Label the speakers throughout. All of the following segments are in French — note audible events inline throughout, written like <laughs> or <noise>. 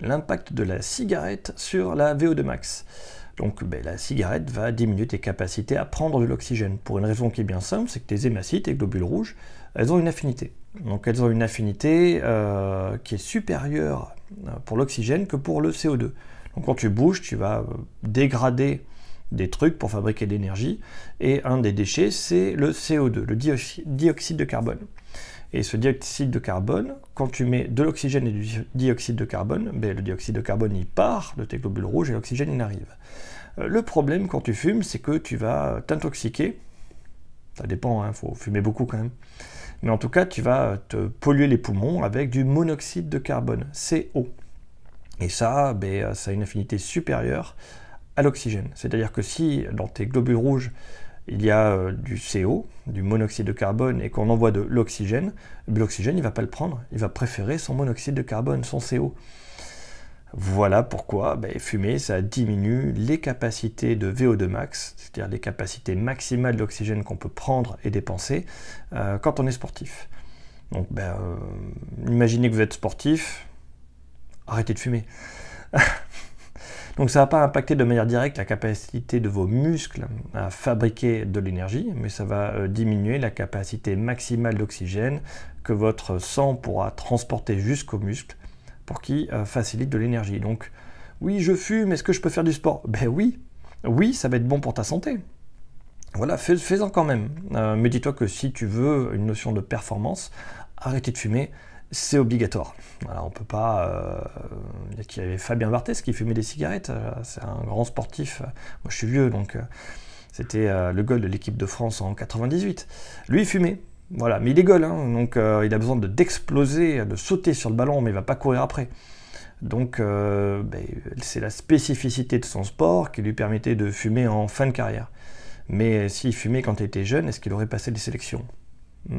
Speaker 1: l'impact de la cigarette sur la VO2 max. Donc ben, la cigarette va diminuer tes capacités à prendre de l'oxygène. Pour une raison qui est bien simple, c'est que tes hémacytes, tes globules rouges, elles ont une affinité. Donc elles ont une affinité euh, qui est supérieure euh, pour l'oxygène que pour le CO2. Donc quand tu bouges, tu vas euh, dégrader des trucs pour fabriquer de l'énergie. Et un des déchets, c'est le CO2, le dioxyde de carbone. Et ce dioxyde de carbone, quand tu mets de l'oxygène et du dioxyde de carbone, ben, le dioxyde de carbone il part de tes globules rouges et l'oxygène il arrive. Euh, le problème quand tu fumes, c'est que tu vas t'intoxiquer. Ça dépend, il hein, faut fumer beaucoup quand même. Mais en tout cas, tu vas te polluer les poumons avec du monoxyde de carbone, CO. Et ça, ben, ça a une affinité supérieure à l'oxygène. C'est-à-dire que si dans tes globules rouges, il y a euh, du CO, du monoxyde de carbone, et qu'on envoie de l'oxygène, l'oxygène, il ne va pas le prendre, il va préférer son monoxyde de carbone, son CO. Voilà pourquoi ben, fumer, ça diminue les capacités de VO2 max, c'est-à-dire les capacités maximales d'oxygène qu'on peut prendre et dépenser euh, quand on est sportif. Donc ben, euh, imaginez que vous êtes sportif, arrêtez de fumer. <laughs> Donc ça ne va pas impacter de manière directe la capacité de vos muscles à fabriquer de l'énergie, mais ça va euh, diminuer la capacité maximale d'oxygène que votre sang pourra transporter jusqu'aux muscles pour qui euh, facilite de l'énergie. Donc oui, je fume, est-ce que je peux faire du sport Ben oui, oui, ça va être bon pour ta santé. Voilà, fais-en quand même. Euh, mais dis-toi que si tu veux une notion de performance, arrêtez de fumer, c'est obligatoire. Voilà, on peut pas. Euh, il y avait Fabien Barthez qui fumait des cigarettes. Euh, c'est un grand sportif. Moi, je suis vieux, donc euh, c'était le goal de l'équipe de France en 98. Lui, il fumait. Voilà, mais il est goal, hein. donc il a besoin d'exploser, de sauter sur le ballon, mais il va pas courir après. Donc, ben, c'est la spécificité de son sport qui lui permettait de fumer en fin de carrière. Mais s'il fumait quand il était jeune, est-ce qu'il aurait passé les sélections hmm.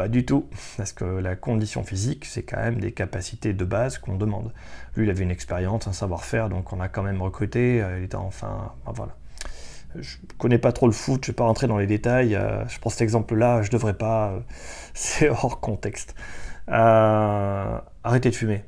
Speaker 1: Pas du tout, <laughs> parce que la condition physique, c'est quand même des capacités de base qu'on demande. Lui, il avait une expérience, un savoir-faire, donc on a quand même recruté, euh, il était enfin... voilà. Je connais pas trop le foot, je vais pas rentrer dans les détails, euh, je prends cet exemple-là, je devrais pas, euh, <laughs> c'est hors contexte. arrêtez de fumer,